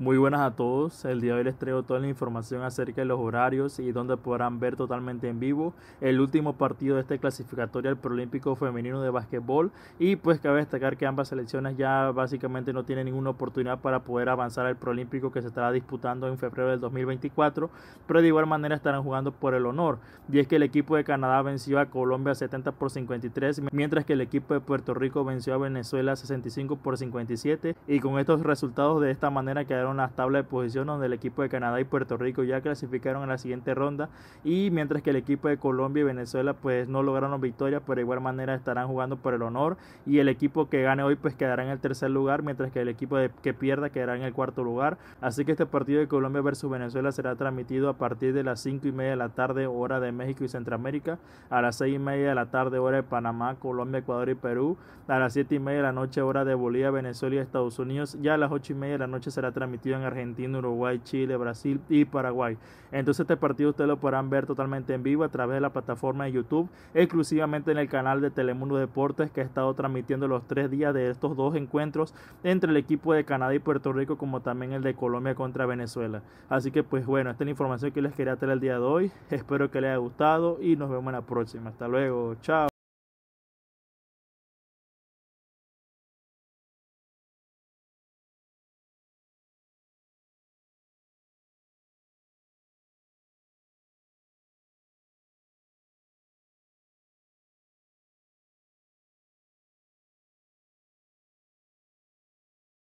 Muy buenas a todos, el día de hoy les traigo toda la información acerca de los horarios y donde podrán ver totalmente en vivo el último partido de este clasificatorio al Prolímpico Femenino de Básquetbol y pues cabe destacar que ambas selecciones ya básicamente no tienen ninguna oportunidad para poder avanzar al Prolímpico que se estará disputando en febrero del 2024, pero de igual manera estarán jugando por el honor y es que el equipo de Canadá venció a Colombia 70 por 53 mientras que el equipo de Puerto Rico venció a Venezuela 65 por 57 y con estos resultados de esta manera quedaron las tablas de posición donde el equipo de Canadá y Puerto Rico ya clasificaron en la siguiente ronda y mientras que el equipo de Colombia y Venezuela pues no lograron victoria pero de igual manera estarán jugando por el honor y el equipo que gane hoy pues quedará en el tercer lugar mientras que el equipo que pierda quedará en el cuarto lugar así que este partido de Colombia versus Venezuela será transmitido a partir de las 5 y media de la tarde hora de México y Centroamérica a las 6 y media de la tarde hora de Panamá Colombia Ecuador y Perú a las 7 y media de la noche hora de Bolivia Venezuela y Estados Unidos ya a las 8 y media de la noche será transmitido en Argentina, Uruguay, Chile, Brasil y Paraguay. Entonces este partido ustedes lo podrán ver totalmente en vivo a través de la plataforma de YouTube, exclusivamente en el canal de Telemundo Deportes que ha estado transmitiendo los tres días de estos dos encuentros entre el equipo de Canadá y Puerto Rico como también el de Colombia contra Venezuela. Así que pues bueno, esta es la información que les quería traer el día de hoy. Espero que les haya gustado y nos vemos en la próxima. Hasta luego, chao.